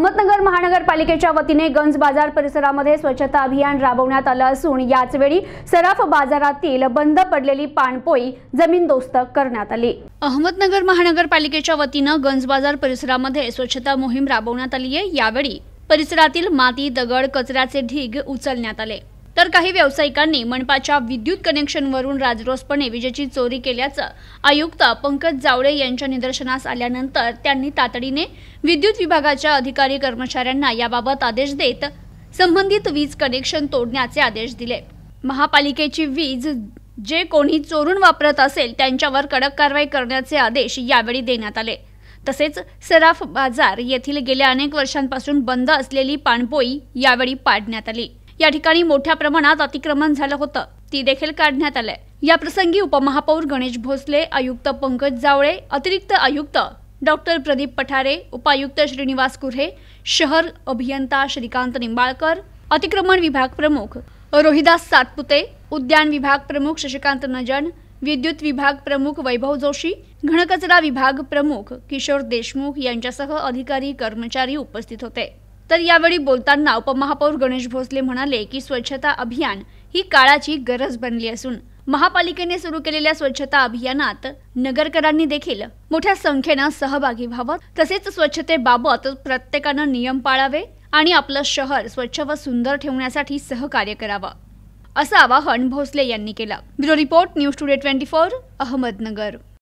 अहमदनगर महानगरपालिकेच्या वतीने गंज बाजार परिसरामध्ये स्वच्छता अभियान राबवण्यात आलं असून याचवेळी सराफ बाजारातील बंद पडलेली पाणपोई जमीनदोस्त करण्यात आली अहमदनगर महानगरपालिकेच्या वतीनं गंज बाजार परिसरामध्ये स्वच्छता मोहीम राबवण्यात आली आहे यावेळी परिसरातील माती दगड कचऱ्याचे ढीग उचलण्यात आले तर काही व्यावसायिकांनी मनपाच्या विद्युत कनेक्शनवरून राजरोसपणे विजेची चोरी केल्याचं आयुक्त पंकज जावळे यांच्या निदर्शनास आल्यानंतर त्यांनी तातडीने विद्युत विभागाच्या अधिकारी कर्मचाऱ्यांना याबाबत आदेश देत संबंधित वीज कनेक्शन तोडण्याचे आदेश दिले महापालिकेची वीज जे कोणी चोरून वापरत असेल त्यांच्यावर कडक कारवाई करण्याचे आदेश यावेळी देण्यात आले तसेच सराफ बाजार येथील गेल्या अनेक वर्षांपासून बंद असलेली पाणपोई यावेळी पाडण्यात आली या ठिकाणी मोठ्या प्रमाणात अतिक्रमण झालं होतं ती देखील काढण्यात आलंय प्रसंगी उपमहापौर गणेश भोसले आयुक्त पंकज जावळे अतिरिक्त आयुक्त डॉक्टर प्रदीप पठारे उपायुक्त श्रीनिवास कुऱ्हे शहर अभियंता श्रीकांत निंबाळकर अतिक्रमण विभाग प्रमुख रोहिदास सातपुते उद्यान विभाग प्रमुख शशिकांत नजन विद्युत विभाग प्रमुख वैभव जोशी घनकचरा विभाग प्रमुख किशोर देशमुख यांच्यासह अधिकारी कर्मचारी उपस्थित होते तर यावेळी बोलताना उपमहापौर गणेश भोसले म्हणाले की स्वच्छता अभियान ही काळाची गरज बनली असून महापालिकेने सुरू केलेल्या स्वच्छता अभियानात नगरकरांनी देखील मोठ्या संख्येनं सहभागी व्हावं तसेच स्वच्छतेबाबत प्रत्येकानं नियम पाळावे आणि आपलं शहर स्वच्छ व सुंदर ठेवण्यासाठी सहकार्य करावं असं आवाहन भोसले यांनी केलं bureau report news today twenty four Ahmednagar